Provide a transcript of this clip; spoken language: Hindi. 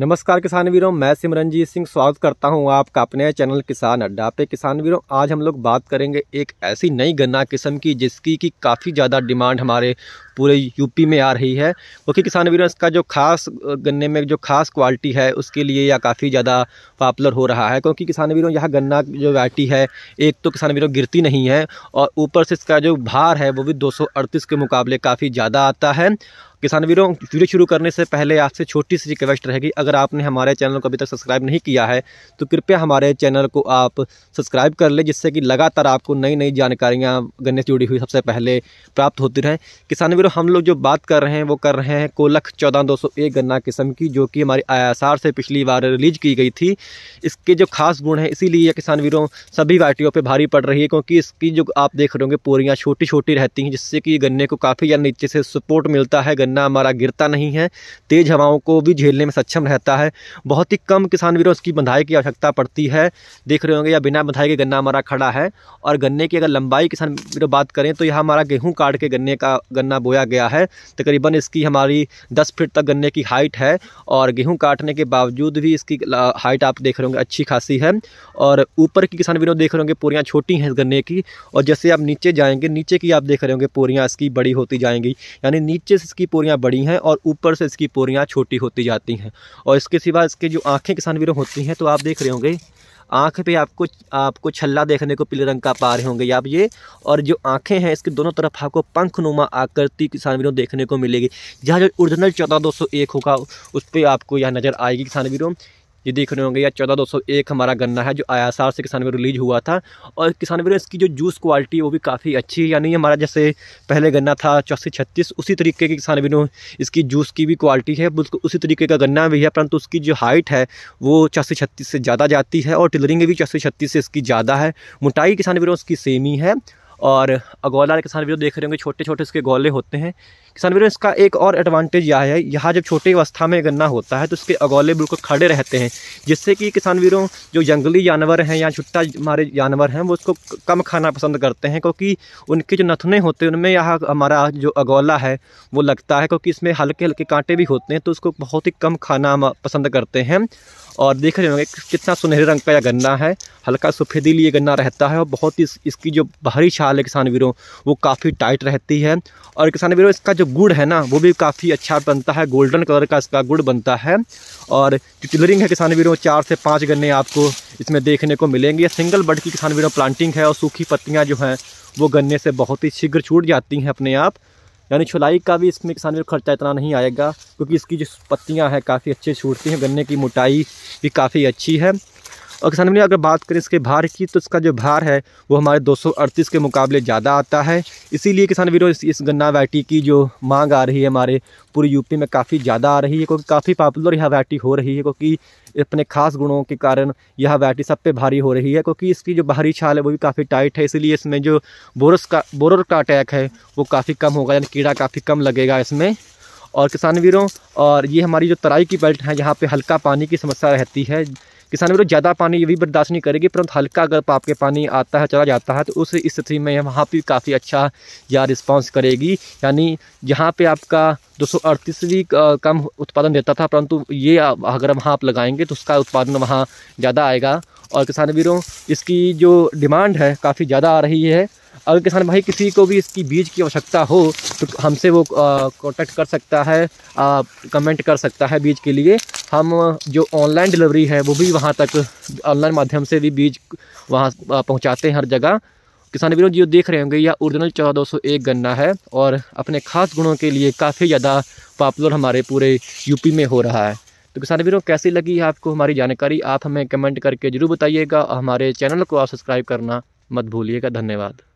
नमस्कार किसान वीरों मैं सिमरनजीत सिंह स्वागत करता हूं आपका अपने चैनल किसान अड्डा पे किसान वीरों आज हम लोग बात करेंगे एक ऐसी नई गन्ना किस्म की जिसकी की काफ़ी ज़्यादा डिमांड हमारे पूरे यूपी में आ रही है क्योंकि किसान वीरों इसका जो खास गन्ने में जो खास क्वालिटी है उसके लिए यह काफ़ी ज़्यादा पॉपुलर हो रहा है क्योंकि किसान वीरों यह गन्ना जो वैरायटी है एक तो किसान वीरों गिरती नहीं है और ऊपर से इसका जो भार है वो भी दो के मुकाबले काफ़ी ज़्यादा आता है किसान वीरों वीडियो शुरू करने से पहले आपसे छोटी सी रिक्वेस्ट रहेगी अगर आपने हमारे चैनल को अभी तक सब्सक्राइब नहीं किया है तो कृपया हमारे चैनल को आप सब्सक्राइब कर लें जिससे कि लगातार आपको नई नई जानकारियाँ गन्ने से जुड़ी हुई सबसे पहले प्राप्त होती रहें किसान वीरों हम लोग जो बात कर रहे हैं वो कर रहे हैं कोलख चौदह दो गन्ना किस्म की जो कि हमारी आई से पिछली बार रिलीज की गई थी इसके जो खास गुण हैं इसीलिए किसान वीरों सभी वाइटियों पर भारी पड़ रही है क्योंकि इसकी जो आप देख रहे होंगे पोरियाँ छोटी छोटी रहती हैं जिससे कि गन्ने को काफ़ी या नीचे से सपोर्ट मिलता है गन्ने गन्ना हमारा गिरता नहीं है तेज़ हवाओं को भी झेलने में सक्षम रहता है बहुत ही कम किसान वीरों इसकी बंधाई की आवश्यकता पड़ती है देख रहे होंगे या बिना बंधाई के गन्ना हमारा खड़ा है और गन्ने की अगर लंबाई किसान वीरों बात करें तो यह हमारा गेहूँ काट के गन्ने का गन्ना बोया गया है तकरीबन इसकी हमारी दस फिट तक गन्ने की हाइट है और गेहूँ काटने के बावजूद भी इसकी हाइट आप देख रहे होंगे अच्छी खासी है और ऊपर की किसान वीरों देख रहे होंगे पूरियाँ छोटी हैं इस गन्ने की और जैसे आप नीचे जाएंगे नीचे की आप देख रहे होंगे पूरियाँ इसकी बड़ी होती जाएंगी यानी नीचे से इसकी पोरियाँ बड़ी हैं और ऊपर से इसकी पोरियाँ छोटी होती जाती हैं और इसके सिवा इसके जो आँखें किसान वीरों होती हैं तो आप देख रहे होंगे आँख पे आपको आपको छल्ला देखने को पीले रंग का पा रहे होंगे आप ये और जो आँखें हैं इसके दोनों तरफ आपको पंख नुमा आकृति किसान वीरों देखने को मिलेगी जहाँ जो ओरिजिनल चौदह दो सौ एक होगा उस पर आपको यह नज़र आएगी किसान वीरों ये देख रहे होंगे या चौदह दो सौ एक हमारा गन्ना है जो आई से किसान वीर रिलीज हुआ था और किसान वीर इसकी जो जूस क्वालिटी वो भी काफ़ी अच्छी है यानी हमारा जैसे पहले गन्ना था चौसी छत्तीस उसी तरीके की किसान वीरों इसकी जूस की भी क्वालिटी है उसी तरीके का गन्ना भी है परंतु उसकी जो हाइट है वो चौसी छत्तीस से ज़्यादा जाती है और टिलरिंग भी चौसी छत्तीस से इसकी ज़्यादा है मोटाई किसान वीरों इसकी ही है और अगौला किसान वीरों देख रहे होंगे छोटे छोटे इसके गोले होते हैं किसान वीरों इसका एक और एडवांटेज यह है यहाँ जब छोटी अवस्था में गन्ना होता है तो इसके अगौले बिल्कुल खड़े रहते हैं जिससे कि किसान वीरों जो जंगली जानवर हैं या छुट्टा हमारे जानवर हैं वो उसको कम खाना पसंद करते हैं क्योंकि उनके जो नथने होते हैं उनमें यह हमारा जो अगौला है वो लगता है क्योंकि इसमें हल्के हल्के कांटे भी होते हैं तो उसको बहुत ही कम खाना पसंद करते हैं और देख रहे होंगे कितना सुनहरे रंग का यह गन्ना है हल्का सफ़ेदी लिए गन्ना रहता है और बहुत ही इसकी जो बाहरी छाल है किसान वीरों वो काफ़ी टाइट रहती है और किसान वीरों इसका जो गुड़ है ना वो भी काफ़ी अच्छा बनता है गोल्डन कलर का इसका गुड़ बनता है और जो टिलरिंग है किसान वीरों चार से पाँच गन्ने आपको इसमें देखने को मिलेंगे सिंगल बड की किसान वीरों प्लांटिंग है और सूखी पत्तियाँ जो हैं वो गन्ने से बहुत ही शीघ्र छूट जाती हैं अपने आप यानी छुलाई का भी इसमें किसान वीरों खर्चा इतना नहीं आएगा क्योंकि इसकी जो पत्तियाँ हैं काफ़ी अच्छी छूटती हैं गन्ने की मोटाई भी काफ़ी अच्छी है और किसान अगर बात करें इसके भार की तो इसका जो भार है वो हमारे दो के मुकाबले ज़्यादा आता है इसीलिए किसान वीरों इस, इस गन्ना वैटी की जो मांग आ रही है हमारे पूरे यूपी में काफ़ी ज़्यादा आ रही है क्योंकि काफ़ी पॉपुलर यह वैटी हो रही है क्योंकि अपने खास गुणों के कारण यह वैटी सब पे भारी हो रही है क्योंकि इसकी जो बाहरी छाल है वो भी काफ़ी टाइट है इसलिए इसमें जो बोरस का बोरर का अटैक है वो काफ़ी कम होगा यानी कीड़ा काफ़ी कम लगेगा इसमें और किसान वीरों और ये हमारी जो तराई की बेल्ट है यहाँ पे हल्का पानी की समस्या रहती है किसान वीरों ज़्यादा पानी ये भी बर्दाश्त नहीं करेगी परंतु हल्का अगर पाप के पानी आता है चला जाता है तो उस स्थिति में वहाँ पर काफ़ी अच्छा या रिस्पॉन्स करेगी यानी जहाँ पर आपका दो सौ अड़तीसवीं कम उत्पादन देता था परंतु ये अगर वहाँ आप लगाएंगे तो उसका उत्पादन वहाँ ज़्यादा आएगा और किसान वीरों इसकी जो डिमांड है काफ़ी ज़्यादा आ रही है अगर किसान भाई किसी को भी इसकी बीज की आवश्यकता हो तो हमसे वो कॉन्टैक्ट कर सकता है आ, कमेंट कर सकता है बीज के लिए हम जो ऑनलाइन डिलीवरी है वो भी वहाँ तक ऑनलाइन माध्यम से भी बीज वहाँ पहुँचाते हैं हर जगह किसान वीरों जो देख रहे होंगे यह ओरिजिनल चौदह दो सौ एक गन्ना है और अपने खास गुणों के लिए काफ़ी ज़्यादा पॉपुलर हमारे पूरे यूपी में हो रहा है तो किसान वीरों कैसी लगी है आपको हमारी जानकारी आप हमें कमेंट करके ज़रूर बताइएगा हमारे चैनल को आप सब्सक्राइब करना मत भूलिएगा धन्यवाद